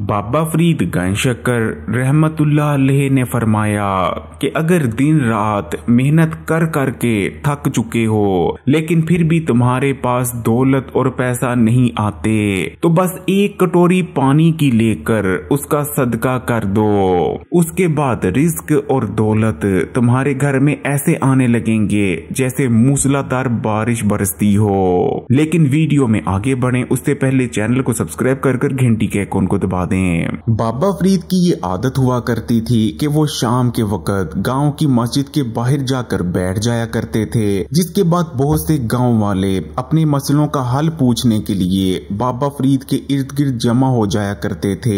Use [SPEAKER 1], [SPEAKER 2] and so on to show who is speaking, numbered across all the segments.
[SPEAKER 1] बाबा फरीद गंशकर रहमतुल्लाह ने फरमाया कि अगर दिन रात मेहनत कर कर के थक चुके हो लेकिन फिर भी तुम्हारे पास दौलत और पैसा नहीं आते तो बस एक कटोरी पानी की लेकर उसका सदका कर दो उसके बाद रिस्क और दौलत तुम्हारे घर में ऐसे आने लगेंगे जैसे मूसलाधार बारिश बरसती हो लेकिन वीडियो में आगे बढ़े उससे पहले चैनल को सब्सक्राइब कर घंटी के आइकॉन को दबा दें बाबा फरीद की ये आदत हुआ करती थी कि वो शाम के वक्त गांव की मस्जिद के बाहर जाकर बैठ जाया करते थे जिसके बाद बहुत से गांव वाले अपने मसलों का हल पूछने के लिए बाबा फरीद के इर्द गिर्द जमा हो जाया करते थे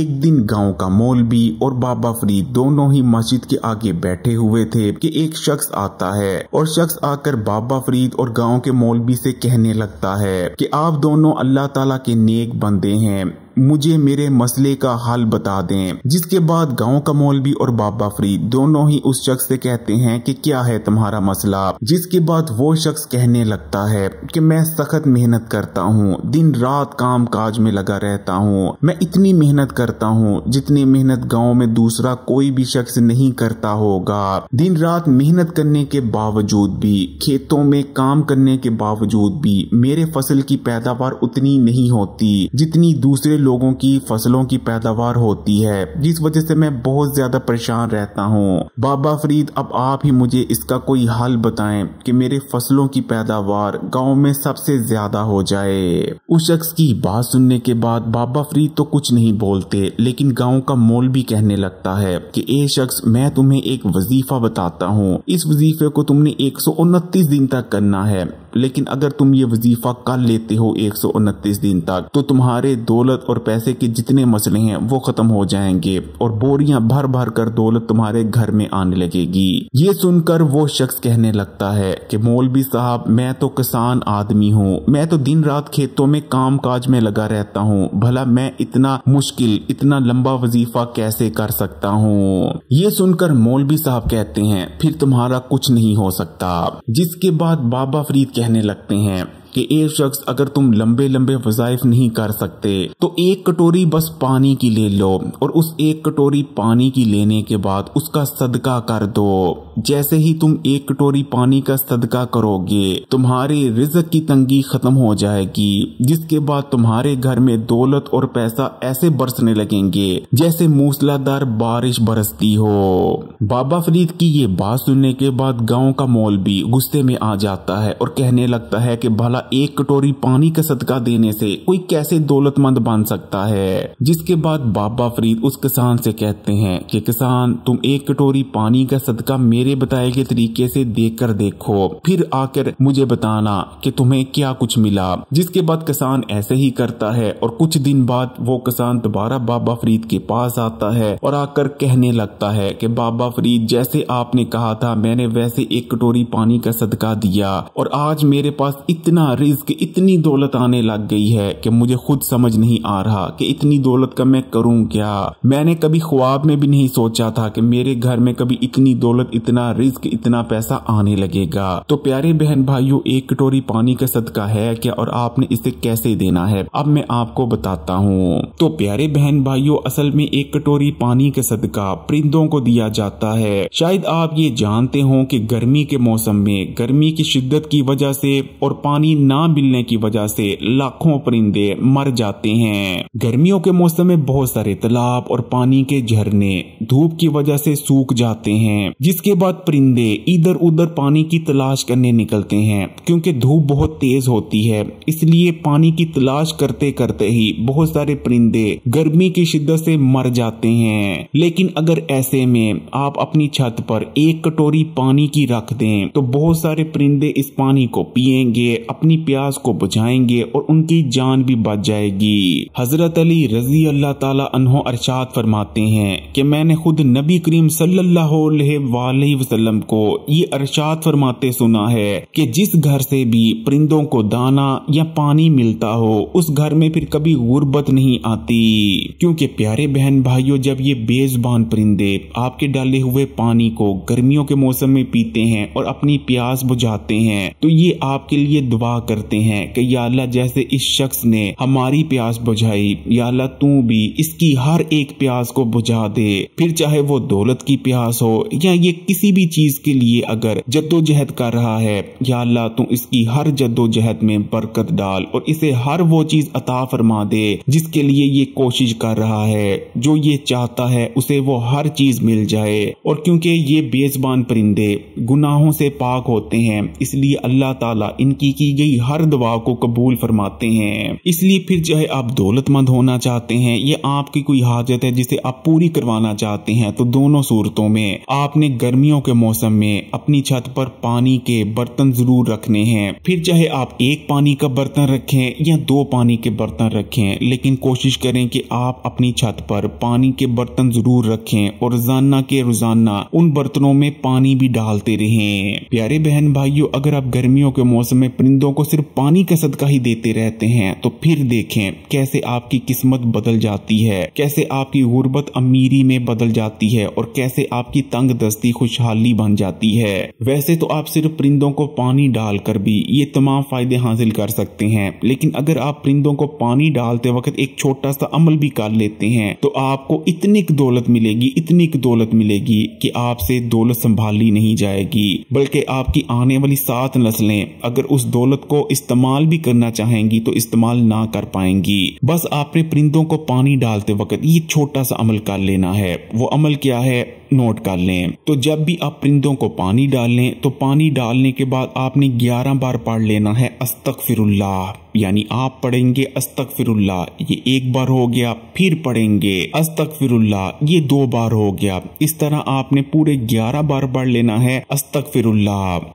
[SPEAKER 1] एक दिन गाँव का मौलवी और बाबा फरीद दोनों ही मस्जिद के आगे बैठे हुए थे कि एक शख्स आता है और शख्स आकर बाबा फरीद और गांव के मौलवी से कहने लगता है कि आप दोनों अल्लाह ताला के नेक बंदे हैं मुझे मेरे मसले का हल बता दें जिसके बाद गांव का मौलवी और बाबा फरीद दोनों ही उस शख्स से कहते हैं कि क्या है तुम्हारा मसला जिसके बाद वो शख्स कहने लगता है कि मैं सख्त मेहनत करता हूँ दिन रात काम काज में लगा रहता हूँ मैं इतनी मेहनत करता हूँ जितनी मेहनत गाँव में दूसरा कोई भी शख्स नहीं करता होगा दिन रात मेहनत करने के बावजूद भी खेतों में काम करने के बावजूद भी मेरे फसल की पैदावार उतनी नहीं होती जितनी दूसरे लोगों की फसलों की पैदावार होती है जिस वजह से मैं बहुत ज्यादा परेशान रहता हूँ बाबा फरीद अब आप ही मुझे इसका कोई हल बताएं कि मेरे फसलों की पैदावार गांव में सबसे ज्यादा हो जाए उस शख्स की बात सुनने के बाद बाबा फरीद तो कुछ नहीं बोलते लेकिन गाँव का मोल भी कहने लगता है कि ए शख्स मैं तुम्हें एक वजीफा बताता हूँ इस वजीफे को तुमने एक दिन तक करना है लेकिन अगर तुम ये वजीफा कर लेते हो एक दिन तक तो तुम्हारे दौलत और पैसे के जितने मसले हैं वो खत्म हो जाएंगे और बोरियां भर भर कर दौलत तुम्हारे घर में आने लगेगी ये सुनकर वो शख्स कहने लगता है कि मौलवी साहब मैं तो किसान आदमी हूँ मैं तो दिन रात खेतों में काम काज में लगा रहता हूँ भला मैं इतना मुश्किल इतना लंबा वजीफा कैसे कर सकता हूँ ये सुनकर मौलवी साहब कहते हैं फिर तुम्हारा कुछ नहीं हो सकता जिसके बाद बाबा फरीद कहने लगते हैं कि एक शख्स अगर तुम लंबे लंबे वजायफ नहीं कर सकते तो एक कटोरी बस पानी की ले लो और उस एक कटोरी पानी की लेने के बाद उसका सदका कर दो जैसे ही तुम एक कटोरी पानी का सदका करोगे तुम्हारे रिजक की तंगी खत्म हो जाएगी जिसके बाद तुम्हारे घर में दौलत और पैसा ऐसे बरसने लगेंगे जैसे मूसलाधार बारिश बरसती हो बाबा फरीद की ये बात सुनने के बाद गांव का भी गुस्से में आ जाता है और कहने लगता है कि भला एक कटोरी पानी का सदका देने से कोई कैसे दौलतमंद बन सकता है जिसके बाद बाबा फरीद उस किसान से कहते हैं कि किसान तुम एक कटोरी पानी का सदका मेरे बताए गए तरीके से देख कर देखो फिर आकर मुझे बताना कि तुम्हें क्या कुछ मिला जिसके बाद किसान ऐसे ही करता है और कुछ दिन बाद वो किसान दोबारा बाबा फरीद के पास आता है और आकर कहने लगता है कि बाबा फरीद जैसे आपने कहा था मैंने वैसे एक कटोरी पानी का सदका दिया और आज मेरे पास इतना इतना रिज्क इतनी दौलत आने लग गई है कि मुझे खुद समझ नहीं आ रहा कि इतनी दौलत का मैं करूं क्या मैंने कभी ख्वाब में भी नहीं सोचा था कि मेरे घर में कभी इतनी दौलत इतना रिज्क इतना पैसा आने लगेगा तो प्यारे बहन भाइयों एक कटोरी पानी का सदका है क्या और आपने इसे कैसे देना है अब मैं आपको बताता हूँ तो प्यारे बहन भाइयों असल में एक कटोरी पानी का सदका परिंदों को दिया जाता है शायद आप ये जानते हो कि गर्मी के मौसम में गर्मी की शिद्दत की वजह से और पानी ना मिलने की वजह से लाखों परिंदे मर जाते हैं गर्मियों के मौसम में बहुत सारे तालाब और पानी के झरने धूप की वजह से सूख जाते हैं जिसके बाद परिंदे इधर उधर पानी की तलाश करने निकलते हैं क्योंकि धूप बहुत तेज होती है इसलिए पानी की तलाश करते करते ही बहुत सारे परिंदे गर्मी की शिद्दत से मर जाते हैं लेकिन अगर ऐसे में आप अपनी छत पर एक कटोरी पानी की रख दें तो बहुत सारे परिंदे इस पानी को पिएंगे अपनी अपनी प्यास को बुझाएंगे और उनकी जान भी बच जाएगी हजरत अली रजी अल्लाह तहो अरशाद फरमाते हैं की मैंने खुद नबी करीम सल्लाम को ये अरशाद फरमाते सुना है की जिस घर से भी परिंदों को दाना या पानी मिलता हो उस घर में फिर कभी गुर्बत नहीं आती क्योंकि प्यारे बहन भाइयों जब ये बेजबान परिंदे आपके डाले हुए पानी को गर्मियों के मौसम में पीते हैं और अपनी प्यास बुझाते हैं तो ये आपके लिए दुआ करते हैं कि या अल्लाह जैसे इस शख्स ने हमारी प्यास बुझाई या अल्लाह तू भी इसकी हर एक प्यास को बुझा दे फिर चाहे वो दौलत की प्यास हो या ये किसी भी चीज के लिए अगर जद्दोजहद कर रहा है या अल्लाह तू इसकी हर जद्दोजहद में बरकत डाल और इसे हर वो चीज अता फरमा दे जिसके लिए ये कोशिश कर रहा है जो ये चाहता है उसे वो हर चीज मिल जाए और क्योंकि ये बेजबान परिंदे गुनाहों से पाक होते हैं इसलिए अल्लाह ताला इनकी की गई भी हर दुआ को कबूल फरमाते हैं इसलिए फिर चाहे आप दौलतमंद होना चाहते हैं या आपकी कोई हाजत है जिसे आप पूरी करवाना चाहते हैं तो दोनों सूरतों में आपने गर्मियों के मौसम में अपनी छत पर पानी के बर्तन जरूर रखने हैं फिर चाहे आप एक पानी का बर्तन रखें या दो पानी के बर्तन रखें लेकिन कोशिश करें कि आप अपनी छत पर पानी के बर्तन जरूर रखें और रोजाना के रोजाना उन बर्तनों में पानी भी डालते रहें प्यारे बहन भाइयों अगर आप गर्मियों के मौसम में परिंदों लोगों को सिर्फ पानी का सदका ही देते रहते हैं तो फिर देखें कैसे आपकी किस्मत बदल जाती है कैसे आपकी गुर्बत अमीरी में बदल जाती है और कैसे आपकी तंग दस्ती खुशहाली बन जाती है वैसे तो आप सिर्फ परिंदों को पानी डालकर भी ये तमाम फायदे हासिल कर सकते हैं लेकिन अगर आप परिंदों को पानी डालते वक्त एक छोटा सा अमल भी कर लेते हैं तो आपको इतनी दौलत मिलेगी इतनी दौलत मिलेगी कि आपसे दौलत संभाली नहीं जाएगी बल्कि आपकी आने वाली सात नस्लें अगर उस दौलत कुत को इस्तेमाल भी करना चाहेंगी तो इस्तेमाल ना कर पाएंगी बस आपने परिंदों को पानी डालते वक्त ये छोटा सा अमल कर लेना है वो अमल क्या है नोट कर लें तो जब भी आप परिंदों को पानी डाल लें तो पानी डालने के बाद आपने ग्यारह बार पढ़ लेना है अस्तक यानी आप पढ़ेंगे अस्तक ये एक बार हो गया फिर पढ़ेंगे अस्तक ये दो बार हो गया इस तरह आपने पूरे ग्यारह बार पढ़ लेना है अस्तक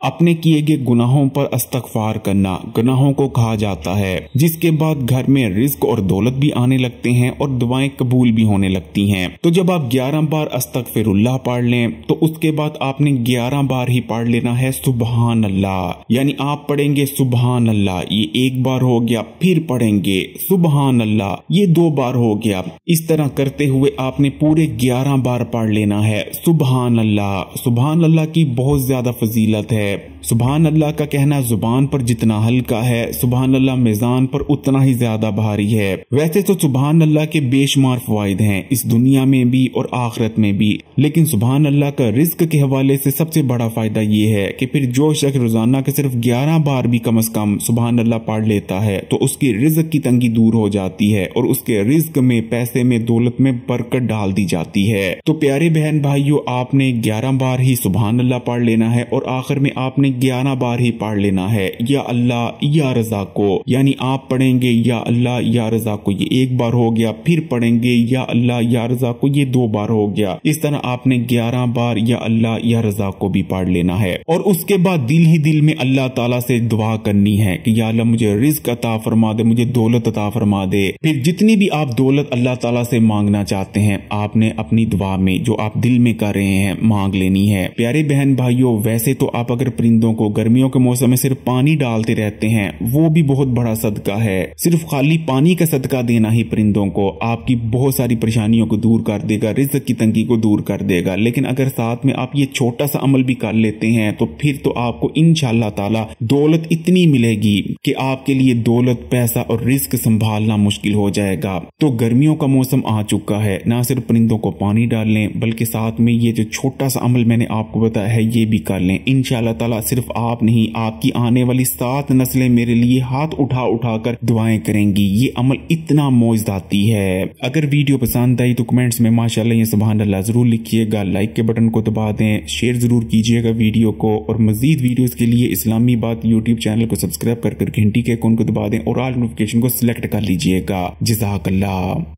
[SPEAKER 1] अपने किए गए गुनाहों पर अस्तक करना गुनाहों को कहा जाता है जिसके बाद घर में रिस्क और दौलत भी आने लगते हैं और दुआएं कबूल भी होने लगती हैं तो जब आप ग्यारह बार अस्तक अल्लाह पढ़ लें तो उसके बाद आपने ग्यारह बार ही पढ़ लेना है सुबहान अल्लाह यानी आप पढ़ेंगे सुबहान अल्लाह ये एक बार हो गया फिर पढ़ेंगे सुबहान अल्लाह ये दो बार हो गया इस तरह करते हुए आपने पूरे ग्यारह बार पढ़ लेना है सुबहान अल्लाह सुबहान अल्लाह की बहुत ज्यादा फजीलत है सुबहान अल्लाह का कहना जुबान पर जितना हल्का है सुबहान अल्लाह मेजान पर उतना ही ज्यादा भारी है वैसे तो सुबहान अल्लाह के बेशुमार फायदे हैं इस दुनिया में भी और आखिरत में भी लेकिन लेकिन सुबहान अल्लाह का रिस्क के हवाले से सबसे बड़ा फ़ायदा ये है कि फिर जो शख्स रोज़ाना के सिर्फ ग्यारह बार भी कम अज़ कम सुबहान अल्लाह पढ़ लेता है तो उसकी रिस्क की तंगी दूर हो जाती है और उसके रिस्क में पैसे में दौलत में बरकत डाल दी जाती है तो प्यारे बहन भाइयों आपने ग्यारह बार ही सुबहान अल्लाह पढ़ लेना है और आखिर में आपने ग्यारह बार ही पढ़ लेना है या अल्लाह या रजा को यानी आप पढ़ेंगे या अल्लाह या रजा को ये एक बार हो गया फिर पढ़ेंगे या अल्लाह या रजा को ये दो बार हो गया इस तरह आप आपने ग्यारह बार या अल्लाह या रजा को भी पाड़ लेना है और उसके बाद दिल ही दिल में अल्लाह ताला से दुआ करनी है कि या अल्लाह मुझे रिस्क अता फरमा दे मुझे दौलत अता फरमा दे फिर जितनी भी आप दौलत अल्लाह तला से मांगना चाहते हैं आपने अपनी दुआ में जो आप दिल में कर रहे हैं मांग लेनी है प्यारे बहन भाइयों वैसे तो आप अगर परिंदों को गर्मियों के मौसम में सिर्फ पानी डालते रहते हैं वो भी बहुत बड़ा सदका है सिर्फ खाली पानी का सदका देना ही परिंदों को आपकी बहुत सारी परेशानियों को दूर कर देगा रिज की तंगी को दूर कर देगा लेकिन अगर साथ में आप ये छोटा सा अमल भी कर लेते हैं तो फिर तो आपको इन ताला दौलत इतनी मिलेगी कि आपके लिए दौलत पैसा और रिस्क संभालना मुश्किल हो जाएगा तो गर्मियों का मौसम आ चुका है ना सिर्फ परिंदों को पानी डाल लें बल्कि साथ में ये जो छोटा सा अमल मैंने आपको बताया है ये भी कर लें इन ताला सिर्फ आप नहीं आपकी आने वाली सात नस्लें मेरे लिए हाथ उठा उठा कर दुआएं करेंगी ये अमल इतना मौजदाती है अगर वीडियो पसंद आई तो कमेंट्स में माशाला सुबह अल्लाह जरूर लिखिए कीजिएगा लाइक के बटन को दबा दें शेयर ज़रूर कीजिएगा वीडियो को और मजीद वीडियोस के लिए इस्लामी बात यूट्यूब चैनल को सब्सक्राइब कर कर घंटी के अकाउंट को दबा दें और आल नोटिफिकेशन को सिलेक्ट कर लीजिएगा जजाकल्ला